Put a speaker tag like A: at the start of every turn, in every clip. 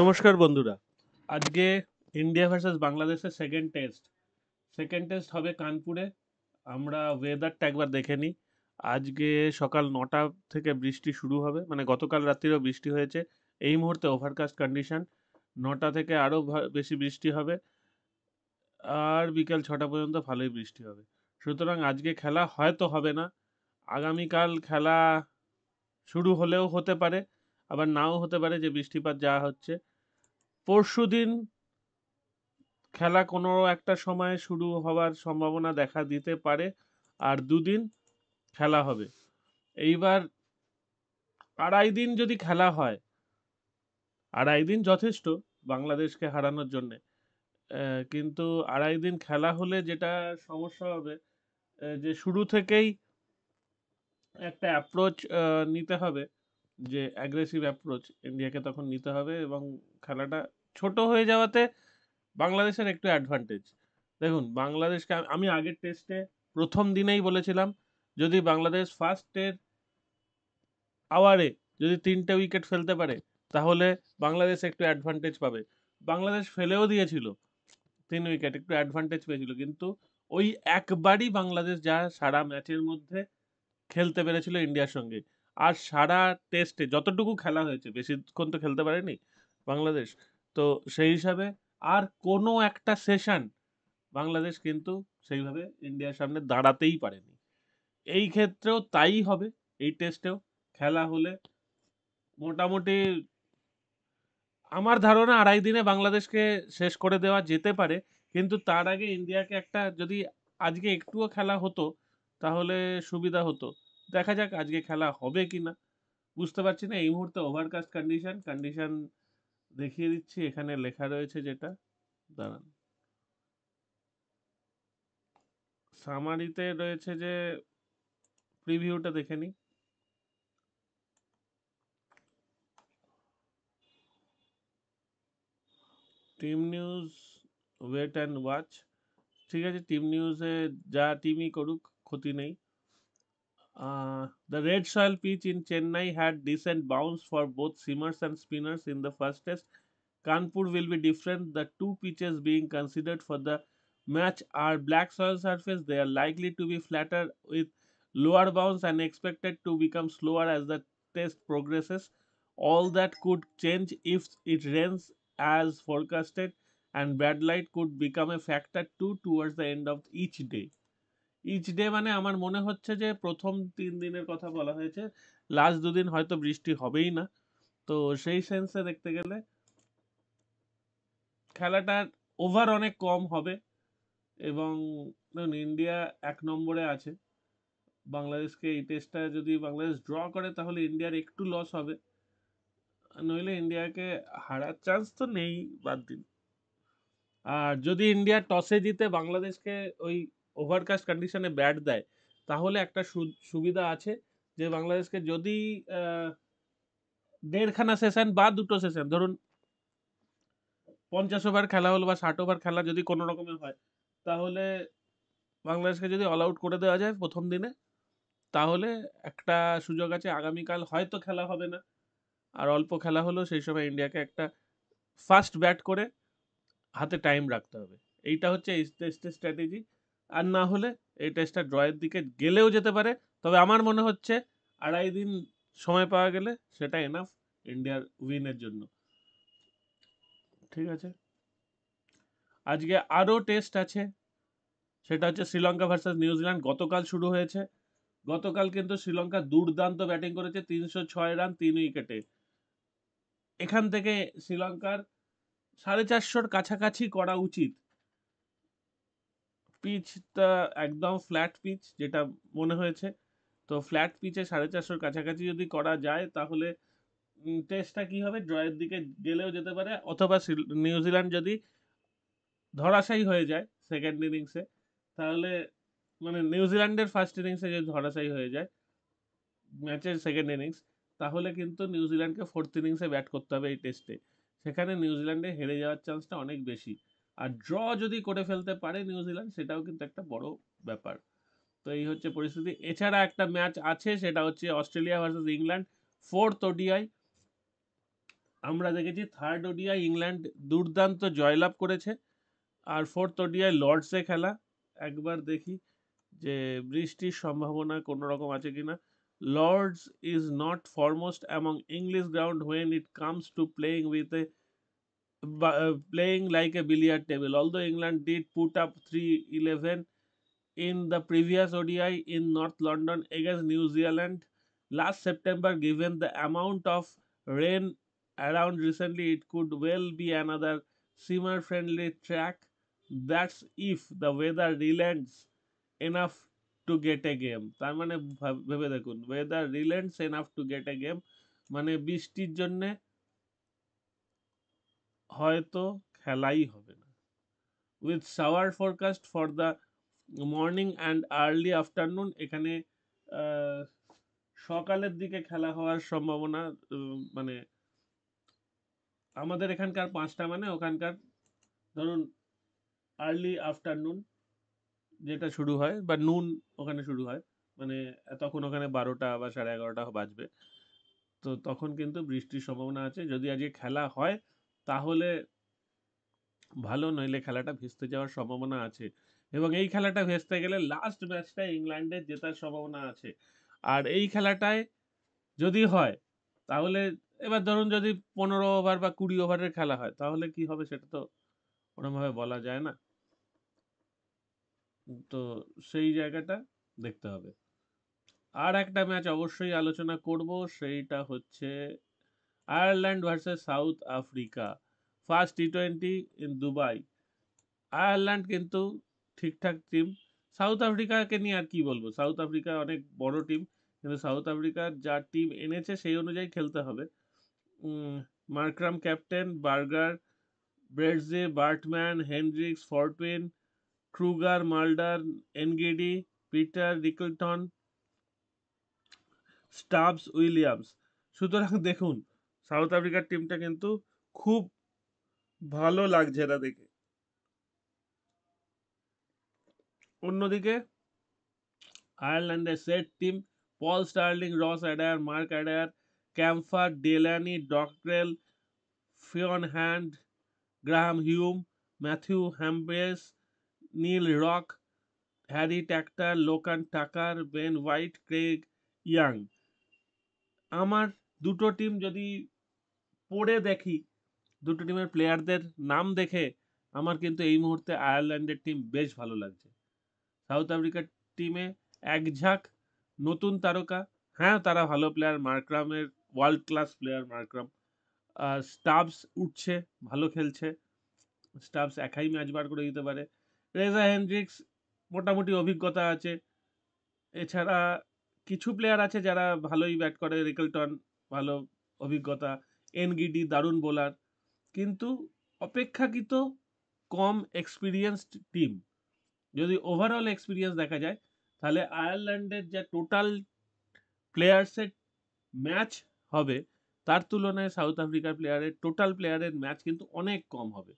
A: নমস্কার বন্ধুরা আজকে ইন্ডিয়া ভার্সেস বাংলাদেশের সেকেন্ড টেস্ট সেকেন্ড টেস্ট হবে কানপুরে আমরা ওয়েদারটা একবার দেখে নিই আজকে সকাল নটা থেকে বৃষ্টি শুরু হবে মানে গতকাল রাত্রিরও বৃষ্টি হয়েছে এই মুহূর্তে ওভারকাস্ট কন্ডিশন নটা থেকে আরও বেশি বৃষ্টি হবে আর বিকাল ছটা পর্যন্ত ভালোই বৃষ্টি হবে সুতরাং আজকে খেলা হয়তো হবে না আগামীকাল খেলা শুরু হলেও হতে পারে আবার নাও হতে পারে যে বৃষ্টিপাত যা হচ্ছে পরশুদিন খেলা কোনো একটা সময়ে শুরু হওয়ার সম্ভাবনা দেখা দিতে পারে আর দুদিন খেলা হবে এইবার আড়াই দিন যদি খেলা হয় আড়াই দিন যথেষ্ট বাংলাদেশকে হারানোর জন্য কিন্তু আড়াই দিন খেলা হলে যেটা সমস্যা হবে যে শুরু থেকেই একটা অ্যাপ্রোচ নিতে হবে যে অ্যাগ্রেসিভ অ্যাপ্রোচ ইন্ডিয়াকে তখন নিতে হবে এবং খেলাটা ছোট হয়ে যাওয়াতে বাংলাদেশের একটু অ্যাডভান্টেজ দেখুন বাংলাদেশকে আমি আগের টেস্টে প্রথম দিনেই বলেছিলাম যদি বাংলাদেশ ফার্স্টের আওয়ারে যদি তিনটে উইকেট ফেলতে পারে তাহলে বাংলাদেশ একটু অ্যাডভান্টেজ পাবে বাংলাদেশ ফেলেও দিয়েছিল তিন উইকেট একটু অ্যাডভান্টেজ পেয়েছিল কিন্তু ওই একবারই বাংলাদেশ যা সারা ম্যাচের মধ্যে খেলতে পেরেছিল ইন্ডিয়ার সঙ্গে আর সারা টেস্টে যতটুকু খেলা হয়েছে বেশিক্ষণ তো খেলতে পারেনি বাংলাদেশ তো সেই হিসাবে আর কোনো একটা সেশন বাংলাদেশ কিন্তু সেইভাবে ইন্ডিয়ার সামনে দাঁড়াতেই পারেনি এই ক্ষেত্রেও তাই হবে এই টেস্টেও খেলা হলে মোটামুটি আমার ধারণা আড়াই দিনে বাংলাদেশকে শেষ করে দেওয়া যেতে পারে কিন্তু তার আগে ইন্ডিয়াকে একটা যদি আজকে একটুও খেলা হতো তাহলে সুবিধা হতো দেখা যাক আজকে খেলা হবে কি না বুঝতে পারছি না এই মুহূর্তে ওভারকাস্ট কন্ডিশন কন্ডিশন দেখিয়ে দিচ্ছি এখানে লেখা রয়েছে যেটা দাঁড়ান সামারিতে রয়েছে যে প্রিভিউটা দেখে নিই team news wait and watch ঠিক আছে টিম নিউজে যা টিমই করুক ক্ষতি নেই Uh, the red soil pitch in Chennai had decent bounce for both seamers and spinners in the first test. Kanpur will be different. The two pitches being considered for the match are black soil surface. They are likely to be flatter with lower bounce and expected to become slower as the test progresses. All that could change if it rains as forecasted and bad light could become a factor too towards the end of each day. Each day মানে আমার মনে হচ্ছে যে প্রথম তিন দিনের কথা বলা হয়েছে লাস্ট দুদিন হয়তো বৃষ্টি হবেই না তো সেই সেন্সে দেখতে গেলে খেলাটার ওভার অনেক কম হবে এবং ধরুন ইন্ডিয়া এক নম্বরে আছে বাংলাদেশকে এই টেস্টটা যদি বাংলাদেশ ড্র করে তাহলে ইন্ডিয়ার একটু লস হবে নইলে ইন্ডিয়াকে হারার চান্স তো নেই বাদ দিন আর যদি ইন্ডিয়া টসে জিতে বাংলাদেশকে ওই ওভারকাস্ট কন্ডিশনে ব্যাট দেয় তাহলে একটা সুবিধা আছে যে বাংলাদেশকে যদি দেড়খানা সেশন বা দুটো সেশন ধরুন পঞ্চাশ ওভার খেলা হলো বা ষাট ওভার খেলা যদি কোনো রকমের হয় তাহলে বাংলাদেশকে যদি অল আউট করে দেওয়া যায় প্রথম দিনে তাহলে একটা সুযোগ আছে আগামীকাল হয়তো খেলা হবে না আর অল্প খেলা হলো সেই সময় ইন্ডিয়াকে একটা ফাস্ট ব্যাট করে হাতে টাইম রাখতে হবে এইটা হচ্ছে স্ট্র্যাটেজি আর না হলে এই টেস্টটা ড্রয়ের দিকে গেলেও যেতে পারে তবে আমার মনে হচ্ছে আড়াই দিন সময় পাওয়া গেলে সেটা এনাফ ইন্ডিয়ার উইনের জন্য ঠিক আছে আজকে আরও টেস্ট আছে সেটা হচ্ছে শ্রীলঙ্কা ভার্সেস নিউজিল্যান্ড গতকাল শুরু হয়েছে গতকাল কিন্তু শ্রীলঙ্কা দুর্দান্ত ব্যাটিং করেছে তিনশো ছয় রান তিন উইকেটে এখান থেকে শ্রীলঙ্কার সাড়ে চারশোর কাছাকাছি করা উচিত পিচটা একদম ফ্ল্যাট পিচ যেটা মনে হয়েছে তো ফ্ল্যাট পিচে সাড়ে চারশোর কাছাকাছি যদি করা যায় তাহলে টেস্টটা কী হবে ড্রয়ের দিকে গেলেও যেতে পারে অথবা নিউজিল্যান্ড যদি ধরাশায়ী হয়ে যায় সেকেন্ড ইনিংসে তাহলে মানে নিউজিল্যান্ডের ফার্স্ট ইনিংসে যদি ধরাশায়ী হয়ে যায় ম্যাচের সেকেন্ড ইনিংস তাহলে কিন্তু নিউজিল্যান্ডকে ফোর্থ ইনিংসে ব্যাট করতে হবে এই টেস্টে সেখানে নিউজিল্যান্ডে হেরে যাওয়ার চান্সটা অনেক বেশি আর ড্র যদি করে ফেলতে পারে নিউজিল্যান্ড সেটাও কিন্তু একটা বড় ব্যাপার তো এই হচ্ছে পরিস্থিতি এছাড়া একটা ম্যাচ আছে সেটা হচ্ছে Australia versus England fourth ODI আমরা দেখেছি থার্ড ওডিআই ইংল্যান্ড দুর্দান্ত জয়লাভ করেছে আর ফোর্থ ওডিআই লর্ডসে খেলা একবার দেখি যে বৃষ্টির সম্ভাবনা কোনো রকম আছে কিনা Lord's is not foremost among English ground when it comes to playing with a Uh, playing like a billiard table. Although England did put up 3-11 in the previous ODI in North London against New Zealand last September, given the amount of rain around recently, it could well be another swimmer-friendly track. That's if the weather relents enough to get a game. তার মানে ভেবে দেখুন weather relents enough to get a game মানে বৃষ্টির জন্যে হয়তো খেলাই হবে না with shower forecast for the morning and early afternoon এখানে সকালের দিকে খেলা হওয়ার সম্ভাবনা মানে আমাদের এখানকার পাঁচটা মানে ওখানকার ধরুন আর্লি আফটারনুন যেটা শুরু হয় বা নুন ওখানে শুরু হয় মানে তখন ওখানে বারোটা বা সাড়ে এগারোটা বাজবে তো তখন কিন্তু বৃষ্টির সম্ভাবনা আছে যদি আজকে খেলা হয় তাহলে ভালো নইলে খেলাটা ভেস্তে যাওয়ার সম্ভাবনা আছে এবং এই খেলাটা ভেস্তে গেলে লাস্ট ম্যাচটা ইংল্যান্ডের জেতার সম্ভাবনা আছে আর এই খেলাটায় যদি হয় তাহলে এবার ধরুন যদি পনেরো ওভার বা কুড়ি ওভারের খেলা হয় তাহলে কি হবে সেটা তো ওরমভাবে বলা যায় না তো সেই জায়গাটা দেখতে হবে আর একটা ম্যাচ অবশ্যই আলোচনা করব সেইটা হচ্ছে Ireland versus South Africa first T twenty in Dubai Ireland কিন্তু ঠিকঠাক টিম সাউথ আফ্রিকাকে নিয়ে আর কি বলবো সাউথ আফ্রিকা অনেক বড় টিম কিন্তু সাউথ আফ্রিকার যা টিম এনেছে সেই অনুযায়ী খেলতে হবে Markram captain Burger Breetzke Bartman Hendricks Fortuin Kruger Mulder Ngidi Peter Rickelton Stubbs Williams সুতরাং দেখুন সাউথ আফ্রিকা টিমটা কিন্তু খুব ভালো লাগছে যারা দেখে অন্যদিকে আয়ারল্যান্ডের set team Paul Stirling, Ross Adair, Mark Adair, Campher, Delany, Dockrell, Fionn Hand, Graham Hume, Matthew Humphreys, Neil Rock, Harry Tector, Lorcan Tucker, Ben white, Craig, young. আমার দুটো টিম যদি পড়ে দেখি দুটো টিমের প্লেয়ারদের নাম দেখে আমার কিন্তু এই মুহূর্তে আয়ারল্যান্ডের টিম বেশ ভালো লাগছে সাউথ আফ্রিকার টিমে একঝাঁক নতুন তারকা হ্যাঁ তারা ভালো প্লেয়ার মার্ক্রামের world class player Markram Stubbs উঠছে ভালো খেলছে স্টাফস একাই ম্যাচ বার করে দিতে পারে রেজা হেন্ড্রিক্স মোটামুটি অভিজ্ঞতা আছে এছাড়া কিছু প্লেয়ার আছে যারা ভালোই ব্যাট করে রিকলটন ভালো অভিজ্ঞতা এনগিডি দারুণ বোলার কিন্তু অপেক্ষাকৃত কম এক্সপিরিয়েন্সড টিম যদি ওভারঅল এক্সপিরিয়েন্স দেখা যায় তাহলে আয়ারল্যান্ডের যা টোটাল প্লেয়ার্সের ম্যাচ হবে তার তুলনায় সাউথ আফ্রিকার প্লেয়ারের টোটাল প্লেয়ারের ম্যাচ কিন্তু অনেক কম হবে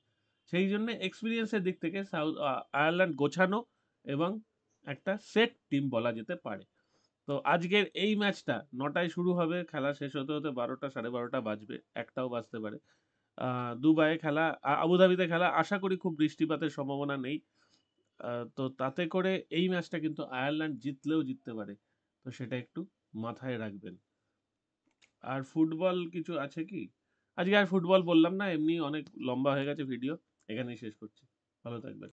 A: সেই জন্য এক্সপিরিয়েন্সের দিক থেকে সাউথ আয়ারল্যান্ড গোছানো এবং একটা সেট টিম বলা যেতে পারে তো আজকের এই ম্যাচটা নটায় শুরু হবে খেলা শেষ হতে হতে বারোটা সাড়ে বারোটা বাজবে একটাও বাজতে পারে দুবাইয়ে খেলা আবুধাবিতে খেলা আশা করি খুব বৃষ্টিপাতের সম্ভাবনা নেই তো তাতে করে এই ম্যাচটা কিন্তু আয়ারল্যান্ড জিতলেও জিততে পারে তো সেটা একটু মাথায় রাখবেন আর ফুটবল কিছু আছে কি আজকে আর ফুটবল বললাম না এমনি অনেক লম্বা হয়ে গেছে ভিডিও এখানেই শেষ করছি ভালো থাকবেন